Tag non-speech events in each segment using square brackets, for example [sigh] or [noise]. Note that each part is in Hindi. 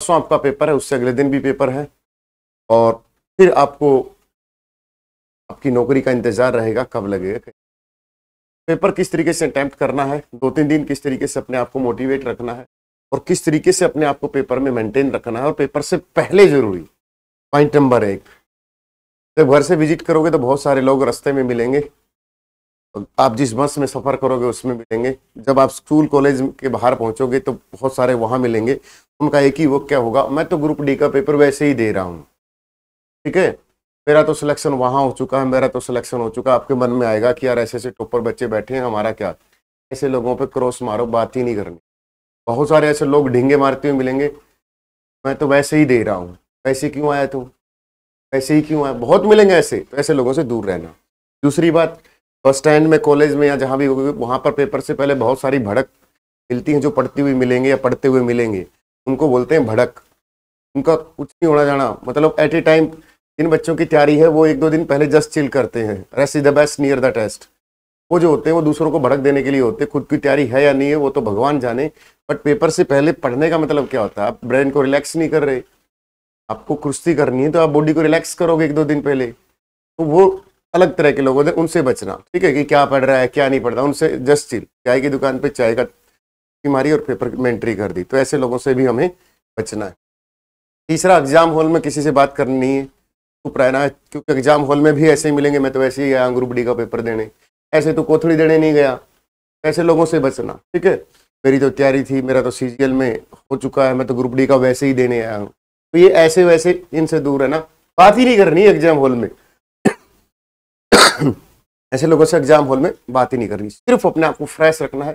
परसों आपका पेपर है उससे अगले दिन भी पेपर है और फिर आपको आपकी नौकरी का इंतज़ार रहेगा कब लगेगा पेपर किस तरीके से अटैम्प्ट करना है दो तीन दिन किस तरीके से अपने आप को मोटिवेट रखना है और किस तरीके से अपने आप को पेपर में मेंटेन रखना है और पेपर से पहले ज़रूरी पॉइंट नंबर एक जब घर से विजिट करोगे तो बहुत सारे लोग रास्ते में मिलेंगे आप जिस बस में सफ़र करोगे उसमें मिलेंगे जब आप स्कूल कॉलेज के बाहर पहुंचोगे तो बहुत सारे वहाँ मिलेंगे उनका एक ही वो क्या होगा मैं तो ग्रुप डी का पेपर वैसे ही दे रहा हूँ ठीक है मेरा तो सिलेक्शन वहाँ हो चुका है मेरा तो सिलेक्शन हो चुका है आपके मन में आएगा कि यार ऐसे ऐसे टॉपर बच्चे बैठे हैं हमारा क्या ऐसे लोगों पर क्रॉस मारो बात ही नहीं करनी बहुत सारे ऐसे लोग ढींगे मारते हुए मिलेंगे मैं तो वैसे ही दे रहा हूँ वैसे क्यों आया तू वैसे ही क्यों आया बहुत मिलेंगे ऐसे तो ऐसे लोगों से दूर रहना दूसरी बात फर्स्ट स्टैंड में कॉलेज में या जहाँ भी होगी वहाँ पर पेपर से पहले बहुत सारी भड़क मिलती हैं जो पढ़ती हुई मिलेंगे या पढ़ते हुए मिलेंगे उनको बोलते हैं भड़क उनका कुछ नहीं होना जाना मतलब एट ए टाइम जिन बच्चों की तैयारी है वो एक दो दिन पहले जस्ट चिल करते हैं rest is the best near the test वो जो होते हैं वो दूसरों को भड़क देने के लिए होते हैं खुद की तैयारी है या नहीं है वो तो भगवान जाने बट पेपर से पहले पढ़ने का मतलब क्या होता है आप ब्रेन को रिलैक्स नहीं कर रहे आपको कुश्ती करनी है तो आप बॉडी को रिलैक्स करोगे एक दो दिन पहले तो वो अलग तरह के लोग होते हैं उनसे बचना ठीक है कि क्या पढ़ रहा है क्या नहीं पढ़ रहा उनसे जस्ट चिल चाय की दुकान पे चाय का मारी और पेपर में एंट्री कर दी तो ऐसे लोगों से भी हमें बचना है तीसरा एग्जाम हॉल में किसी से बात करनी नहीं है तो रहना है क्योंकि एग्जाम हॉल में भी ऐसे ही मिलेंगे मैं तो ऐसे ही गया ग्रुप डी का पेपर देने ऐसे तो कोथड़ी देने नहीं गया ऐसे लोगों से बचना ठीक है मेरी तो तैयारी थी मेरा तो सी में हो चुका है मैं तो ग्रुप डी का वैसे ही देने आया हूँ तो ये ऐसे वैसे इनसे दूर है ना बात ही नहीं करनी एग्जाम हॉल में [coughs] ऐसे लोगों से एग्जाम हॉल में बात ही नहीं करनी सिर्फ अपने आप को फ्रेश रखना है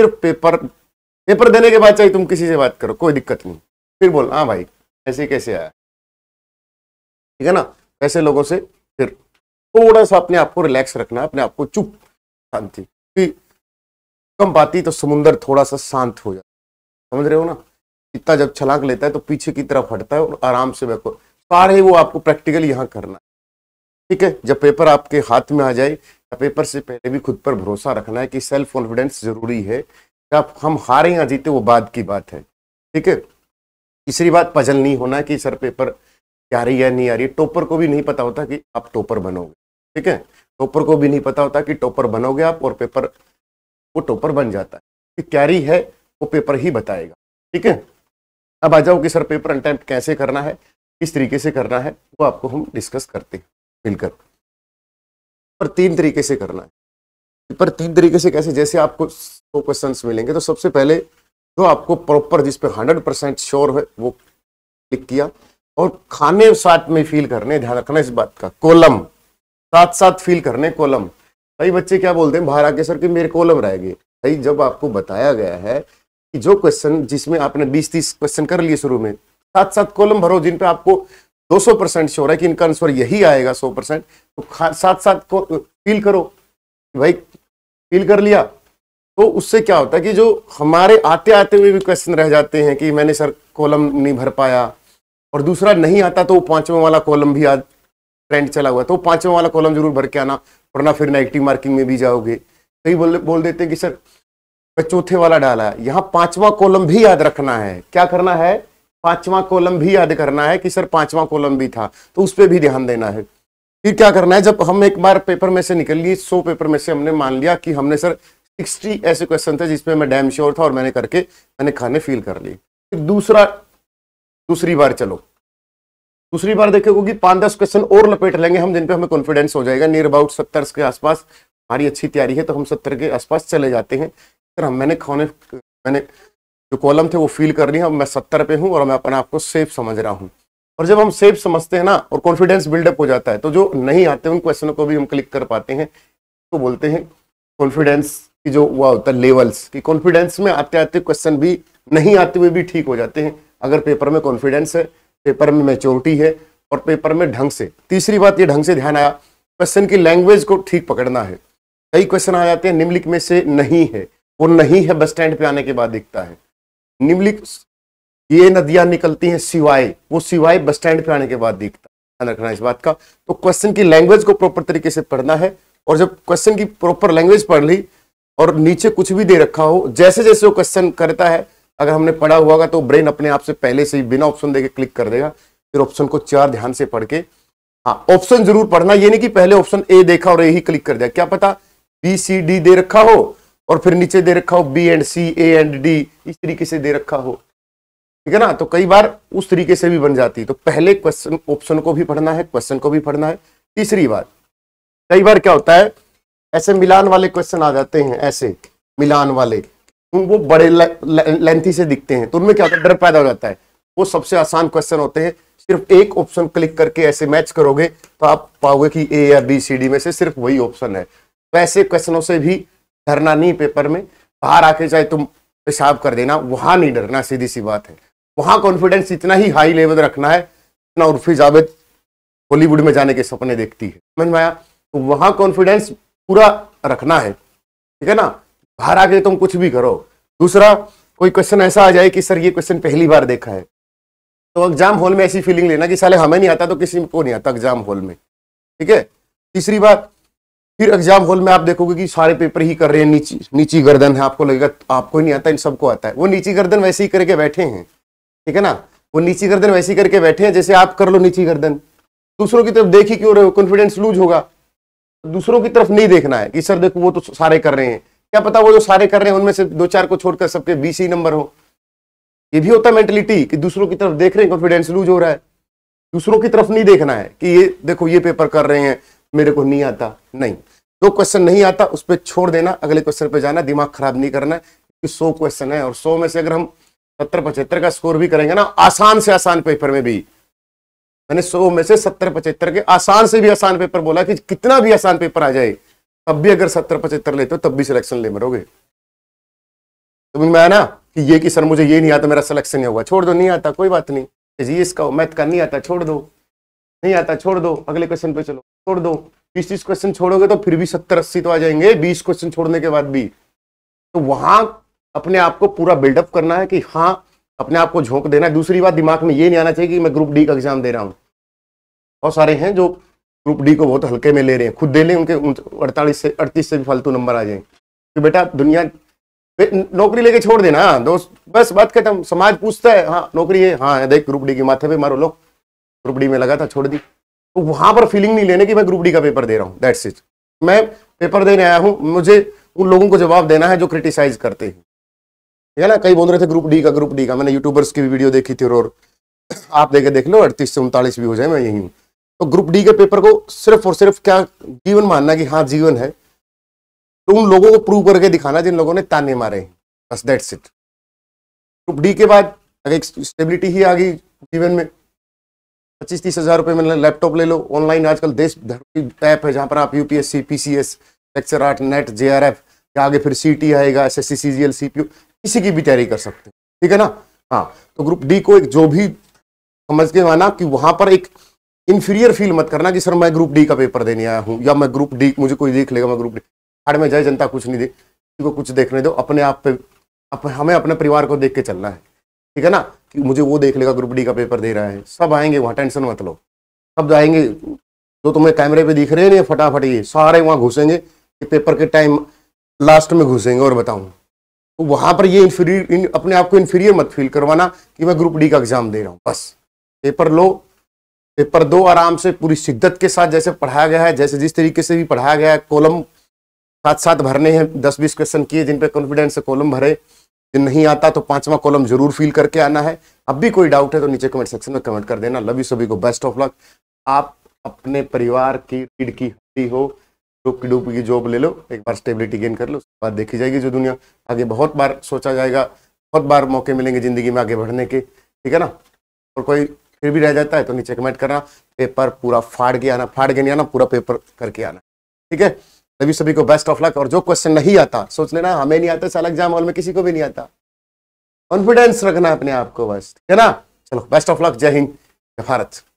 सिर्फ पेपर पेपर देने के बाद चाहे तुम किसी से बात करो कोई दिक्कत नहीं फिर बोल हाँ भाई ऐसे कैसे आया ठीक है ना ऐसे लोगों से फिर थोड़ा सा अपने आप को रिलैक्स रखना है अपने आप को चुप शांति कम पाती तो समुंदर थोड़ा सा शांत हो जाता समझ रहे हो ना इतना जब छलांग लेता है तो पीछे की तरफ हटता है और आराम से बैको सारे वो आपको प्रैक्टिकल यहाँ करना ठीक है जब पेपर आपके हाथ में आ जाए या पेपर से पहले भी खुद पर भरोसा रखना है कि सेल्फ कॉन्फिडेंस जरूरी है आप हम हारे या जीते वो बाद की बात है ठीक है तीसरी बात पजल नहीं होना कि सर पेपर आ रही है नहीं आ रही टॉपर को भी नहीं पता होता कि आप टॉपर बनोगे ठीक है टॉपर को भी नहीं पता होता कि टॉपर बनोगे आप और पेपर वो टॉपर बन जाता है कि क्यारी है वो पेपर ही बताएगा ठीक है अब आ जाओ कि सर पेपर अटैम्प्ट कैसे करना है किस तरीके से करना है वो आपको हम डिस्कस करते हैं मिलकर पर तीन तरीके से करना है पर तीन तरीके से कैसे जैसे आपको दो क्वेश्चन मिलेंगे तो सबसे पहले जो तो आपको प्रॉपर जिसपे हंड्रेड परसेंट श्योर है वो क्लिक किया और खाने साथ में फील करने ध्यान रखना इस बात का कोलम साथ साथ फील करने कोलम भाई बच्चे क्या बोलते हैं बाहर आके सर कि मेरे कोलम रह गए भाई जब आपको बताया गया है कि जो क्वेश्चन जिसमें आपने बीस तीस क्वेश्चन कर लिए शुरू में साथ साथ कोलम भरो जिन पे आपको 200 परसेंट श्योर है कि इनका आंसर यही आएगा 100 परसेंट तो साथ साथ को फील करो भाई फील कर लिया तो उससे क्या होता है कि जो हमारे आते आते हुए भी क्वेश्चन रह जाते हैं कि मैंने सर कॉलम नहीं भर पाया और दूसरा नहीं आता तो पांचवा वाला कॉलम भी आज ट्रेंड चला हुआ तो पांचवा वाला कॉलम जरूर भर के आना वरना फिर नेगेटिव मार्किंग में भी जाओगे कई बोल बोल देते हैं कि सर चौथे वाला डाला है यहाँ पांचवा कॉलम भी याद रखना है क्या करना है पांचवा कॉलम भी याद करना है कि सर पांचवा कॉलम भी था तो उस पर भी ध्यान देना है फिर क्या करना है जब हम एक बार पेपर में से निकल लिए सौ पेपर में से हमने मान लिया कि हमने सर सिक्सटी ऐसे क्वेश्चन थे जिसमें मैं डैम श्योर था और मैंने करके मैंने खाने फील कर ली फिर दूसरा दूसरी बार चलो दूसरी बार देखोगे कि पांच दस क्वेश्चन और लपेट लेंगे हम जिनपे हमें कॉन्फिडेंस हो जाएगा नियर अबाउट सत्तर के आसपास हमारी अच्छी तैयारी है तो हम सत्तर के आसपास चले जाते हैं सर हम मैंने खाने मैंने जो कॉलम थे वो फील कर रही हैं अब मैं सत्तर पे हूँ और मैं अपने आप को सेफ समझ रहा हूँ और जब हम सेफ समझते हैं ना और कॉन्फिडेंस बिल्डअप हो जाता है तो जो नहीं आते उन क्वेश्चनों को भी हम क्लिक कर पाते हैं तो बोलते हैं कॉन्फिडेंस की जो हुआ होता है लेवल्स की कॉन्फिडेंस में आते आते क्वेश्चन भी नहीं आते हुए भी ठीक हो जाते हैं अगर पेपर में कॉन्फिडेंस है पेपर में मेच्योरिटी है और पेपर में ढंग से तीसरी बात ये ढंग से ध्यान आया क्वेश्चन की लैंग्वेज को ठीक पकड़ना है कई क्वेश्चन आ जाते हैं निम्नलिखित में से नहीं है वो नहीं है बस स्टैंड पे आने के बाद दिखता है निम्नलिखित ये नदियां निकलती हैं सिवाय वो सिवाय बस स्टैंड पे आने के बाद दिखता ध्यान रखना इस बात का तो क्वेश्चन की लैंग्वेज को प्रॉपर तरीके से पढ़ना है और जब क्वेश्चन की प्रॉपर लैंग्वेज पढ़ ली और नीचे कुछ भी दे रखा हो जैसे जैसे वो क्वेश्चन करता है अगर हमने पढ़ा हुआ होगा तो ब्रेन अपने आप से पहले से ही बिना ऑप्शन देके क्लिक कर देगा फिर ऑप्शन को चार ध्यान से पढ़ के हाँ ऑप्शन जरूर पढ़ना ये नहीं कि पहले ऑप्शन ए देखा और ए ही क्लिक कर दिया क्या पता बी सी डी दे रखा हो और फिर नीचे दे रखा हो B and C A and D इस तरीके से दे रखा हो ठीक है ना तो कई बार उस तरीके से भी बन जाती है तो पहले क्वेश्चन ऑप्शन को भी पढ़ना है क्वेश्चन को भी पढ़ना है तीसरी बात कई बार क्या होता है ऐसे मिलान वाले क्वेश्चन आ जाते हैं ऐसे मिलान वाले तो वो बड़े लेंथी से दिखते हैं तो उनमें क्या होता है डर पैदा हो जाता है वो सबसे आसान क्वेश्चन होते हैं सिर्फ एक ऑप्शन क्लिक करके ऐसे मैच करोगे तो आप पाओगे कि ए या बी सी डी में से सिर्फ वही ऑप्शन है तो ऐसे क्वेश्चनों से भी धरना नहीं पेपर में बाहर आके चाहे तुम पेशाब कर देना वहां नहीं डरना सीधी सी बात है वहां कॉन्फिडेंस इतना ही हाई लेवल रखना है इतना उर्फी जावेद हॉलीवुड में जाने के सपने देखती है समझ में आया तो वहां कॉन्फिडेंस पूरा रखना है ठीक है ना बाहर आके तुम कुछ भी करो दूसरा कोई क्वेश्चन ऐसा आ जाए कि सर ये क्वेश्चन पहली बार देखा है तो एग्जाम हॉल में ऐसी फीलिंग लेना कि साले हमें नहीं आता तो किसी को नहीं आता एग्जाम हॉल में ठीक है तीसरी बात फिर एग्जाम हॉल में आप देखोगे कि सारे पेपर ही कर रहे हैं नीची नीची गर्दन है आपको लगेगा आपको नहीं आता इन सबको आता है वो नीची गर्दन वैसे ही करके बैठे हैं ठीक है ना वो नीची गर्दन वैसे ही करके बैठे हैं जैसे आप कर लो नीची गर्दन दूसरों की तरफ देख ही क्यों रहे हो कॉन्फिडेंस लूज होगा दूसरों की तरफ नहीं देखना है कि सर देखो वो तो सारे कर रहे हैं क्या पता वो जो सारे कर रहे हैं उनमें से दो चार को छोड़कर सबके बीस ही नंबर हो ये भी होता है मेंटेलिटी कि दूसरों की तरफ देख रहे हैं कॉन्फिडेंस लूज हो रहा है दूसरों की तरफ नहीं देखना है कि ये देखो ये पेपर कर रहे हैं मेरे को नहीं आता नहीं जो क्वेश्चन नहीं आता उस पर छोड़ देना अगले क्वेश्चन पे जाना दिमाग खराब नहीं करना है क्योंकि सौ क्वेश्चन है और सौ में से अगर हम सत्तर पचहत्तर का स्कोर भी करेंगे ना आसान से आसान पेपर में भी मैंने सौ में से सत्तर पचहत्तर के आसान से भी आसान पेपर बोला कि कितना भी आसान पेपर आ जाए तब भी अगर सत्तर पचहत्तर लेते हो तब भी सिलेक्शन ले मरोगे समझ मैं ना कि ये कि सर मुझे ये नहीं आता मेरा सिलेक्शन नहीं होगा छोड़ दो नहीं आता कोई बात नहीं जी इसका मैथ का नहीं आता छोड़ दो नहीं आता छोड़ दो अगले क्वेश्चन पे चलो छोड़ दो बीस तीस क्वेश्चन छोड़ोगे तो फिर भी सत्तर अस्सी तो आ जाएंगे बीस क्वेश्चन छोड़ने के बाद भी तो वहां अपने आप को पूरा बिल्डअप करना है कि हाँ अपने आप को झोंक देना है दूसरी बात दिमाग में ये नहीं आना चाहिए कि मैं ग्रुप डी का एग्जाम दे रहा हूँ बहुत सारे हैं जो ग्रुप डी को बहुत हल्के में ले रहे हैं खुद दे लें उनके अड़तालीस से अड़तीस से भी फालतू नंबर आ जाए कि बेटा दुनिया नौकरी लेके छोड़ देना हाँ, दोस्त बस बात खत्म समाज पूछता है हाँ नौकरी है हाँ देख ग्रुप डी के माथे पे मारो लोग ग्रुप डी में लगा था छोड़ दी तो वहां पर फीलिंग नहीं लेने की मैं ग्रुप डी का पेपर दे रहा हूँ दैट्स इट मैं पेपर देने आया हूँ मुझे उन लोगों को जवाब देना है जो क्रिटिसाइज करते हैं ठीक है ना कई बोल रहे थे ग्रुप डी का ग्रुप डी का मैंने यूट्यूबर्स की वीडियो देखी थी और [clears throat] आप देखे देख लो अड़तीस से उनतालीस भी हो जाए मैं यही हूँ तो ग्रुप डी के पेपर को सिर्फ और सिर्फ क्या जीवन मानना कि हाँ जीवन है तो उन लोगों को प्रूव करके दिखाना जिन लोगों ने ताने मारे बस दैट्स इट ग्रुप डी के बाद अगर स्टेबिलिटी ही आ गई जीवन में पच्चीस तीस हजार रुपये में लैपटॉप ले लो ऑनलाइन आजकल देश भर की ऐप है जहाँ पर आप UPSC PCS lecture art NET J R F या आगे फिर सीटी आएगा एसएससी सीजीएल सीपीयू किसी की भी तैयारी कर सकते हैं ठीक है ना हाँ तो ग्रुप डी को एक जो भी समझ के माना कि वहां पर एक इन्फीरियर फील मत करना कि सर मैं ग्रुप डी का पेपर देने आया हूँ या मैं ग्रुप डी मुझे कोई देख लेगा मैं ग्रुप डी हर में जय जनता कुछ नहीं दे किसी को कुछ देखने दो अपने आप पे अप, हमें अपने परिवार को देख के चलना है ठीक है ना कि मुझे वो देख लेगा ग्रुप डी का पेपर दे रहा है सब आएंगे वहाँ टेंशन मत लो सब जाएंगे जो तुम्हें कैमरे पे दिख रहे हैं ना फटाफट ये सारे वहाँ घुसेंगे कि पेपर के टाइम लास्ट में घुसेंगे और बताऊँ तो वहाँ पर ये इन्फीरियर अपने आप को इन्फीरियर मत फील करवाना कि मैं ग्रुप डी का एग्ज़ाम दे रहा हूँ बस पेपर लो पेपर दो आराम से पूरी शिद्दत के साथ जैसे पढ़ाया गया है जैसे जिस तरीके से भी पढ़ाया गया है कॉलम साथ साथ भरने हैं दस बीस क्वेश्चन किए जिन पे कॉन्फिडेंस से कॉलम भरे नहीं आता तो पांचवा कॉलम जरूर फील करके आना है अब भी कोई डाउट है तो नीचे कमेंट सेक्शन में कमेंट कर देना लव यू सभी को बेस्ट ऑफ लक आप अपने परिवार की रीड की हड्डी हो डुप की की जॉब ले लो एक बार स्टेबिलिटी गेन कर लो उसके बाद देखी जाएगी जो दुनिया आगे बहुत बार सोचा जाएगा बहुत बार मौके मिलेंगे ज़िंदगी में आगे बढ़ने के ठीक है ना और कोई फिर भी रह जाता है तो नीचे कमेंट करना पेपर पूरा फाड़ के आना फाड़ के नहीं आना पूरा पेपर करके आना ठीक है सभी सभी को बेस्ट ऑफ लक और जो क्वेश्चन नहीं आता सोच लेना हमें नहीं आता साल एग्जाम हॉल में किसी को भी नहीं आता कॉन्फिडेंस रखना अपने आप को बस ठीक है ना चलो बेस्ट ऑफ लक जय हिंद भारत